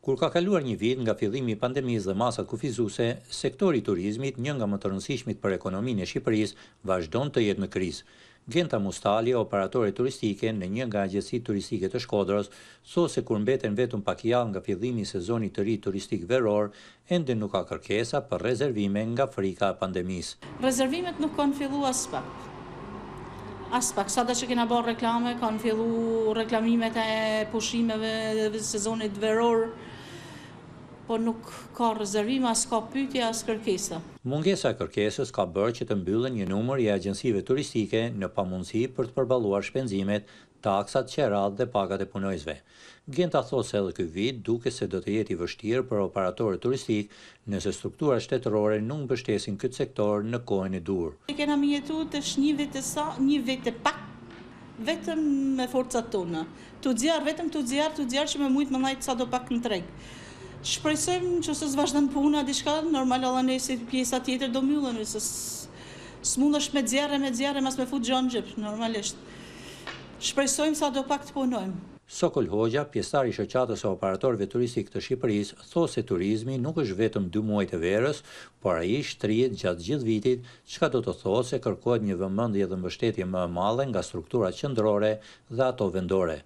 Kur ka kaluar një vit nga fillimi pandemisë dhe masat kufizuese, sektori i turizmit, një nga më të rëndësishmit për ekonominë e Shqipërisë, vazhdon të jetë në krizë. Genta Mustali, operatore turistike në një nga agjësitë turistike të Shkodrës, so se kur mbeten vetëm pak javë nga fillimi i sezonit të ri turistik veror, ende nuk ka kërkesa për rezervime nga frika e pandemisë. Rezervimet nuk kanë filluar as pak. As pak, sa që kena bërë reklame, kanë fillu reklamimet e pushimeve dhe sezonit veror, po nuk ka ka s'ka pytja, s'kërkesa. Mungesa e kërkesës ka bërë që të mbyllën një numër i agjensive turistike në pamunësi për të përbaluar shpenzimet, taksat, qerat dhe pakat e punojzve. Genta thotë se edhe këtë vit duke se do të jeti vështirë për operatorë turistik nëse struktura shtetërore nuk bështesin këtë sektor në kohën e dur. Në kena më jetu të shë një vetë sa, një vetë pak, vetëm me forcat tonë, të dzjarë, vetëm të dzjarë, të dzjarë që me mujtë më najtë sa do pak në tregë. Shpresojm që s'os vazhdon puna diçka, normal edhe nëse pjesa tjetër do mbyllen, nëse s'mundesh me zjarre me zjarre mas me fut xhon xhep, normalisht. Shpresojm sa do pak të punojm. Sokol Hoxha, pjesëtar i shoqatës së operatorëve turistik të Shqipërisë, thosë se turizmi nuk është vetëm dy muaj të verës, por ai shtrihet gjatë gjithë vitit, çka do të thotë se kërkohet një vëmendje dhe mbështetje më e madhe nga struktura qendrore dhe ato vendore.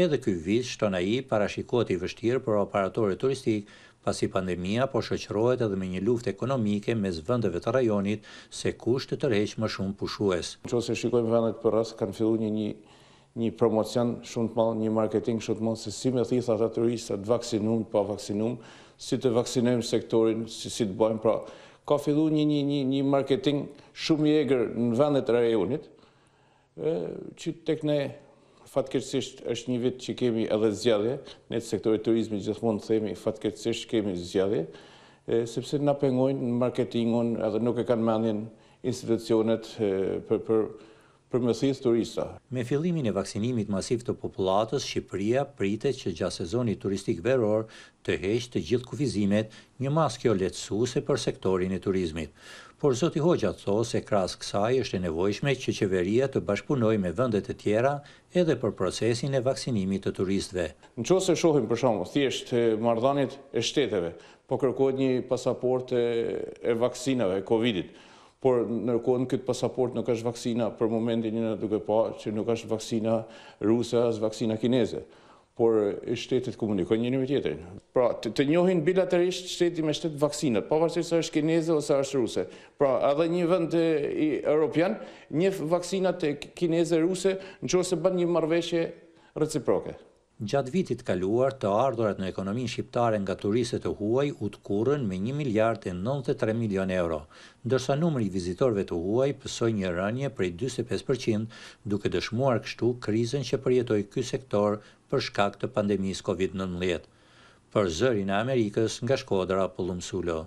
Edhe ky vit shton ai parashikohet i vështirë për operatorët turistik, pasi pandemia po shoqërohet edhe me një luftë ekonomike mes vendeve të rajonit se kush të tërheq më shumë pushues. Nëse shikojmë vendet për rast, kanë filluar një një një promocion shumë të madh, një marketing shumë të madh se si më thithë ata turistë të vaksinuar pa vaksinum, si të vaksinojmë sektorin, si si të bëjmë pra ka fillu një, një, një, një marketing shumë i egrë në vendet e rajonit, që tek ne fatkeqësisht është një vit që kemi edhe zgjadhe, në të sektorit turizmi gjithmonë të themi fatkeqësisht kemi zgjadhe, sepse në pengojnë në marketingon edhe nuk e kanë mandjen institucionet për përmesis turista. Me fillimin e vaksinimit masiv të populatës, Shqipëria pritet që gjatë sezoni turistik veror të heqë të gjithë kufizimet një maskjo letësuse për sektorin e turizmit. Por Zoti Hoxha të thosë e krasë kësaj është e nevojshme që qeveria të bashkëpunoj me vëndet e tjera edhe për procesin e vaksinimit të turistve. Në që se shohim për shumë, thjesht mardhanit e shteteve, po kërkohet një pasaport e vaksinave, e Covidit, por nërkohën këtë pasaport nuk është vakcina për momentin një në duke pa që nuk është vakcina ruse as vakcina kineze por i shtetit komunikojnë një një tjetërin. Pra, të njohin bilaterisht shtetit me shtetit vaksinat, pa vërështë se është kineze ose është ruse. Pra, edhe një vënd e Europian, një vaksinat të kineze ruse në që ose bënë një marveshje reciproke. Gjatë vitit kaluar të ardhurat në ekonomin shqiptare nga turiset të huaj u të kurën me 1 miliard e 93 milion euro, ndërsa numëri i vizitorve të huaj pësoj një rënje prej 25% duke dëshmuar kështu krizën që përjetoj këj sektor për shkak të pandemis COVID-19. Për zërin e Amerikës nga shkodra Pëllumsullo.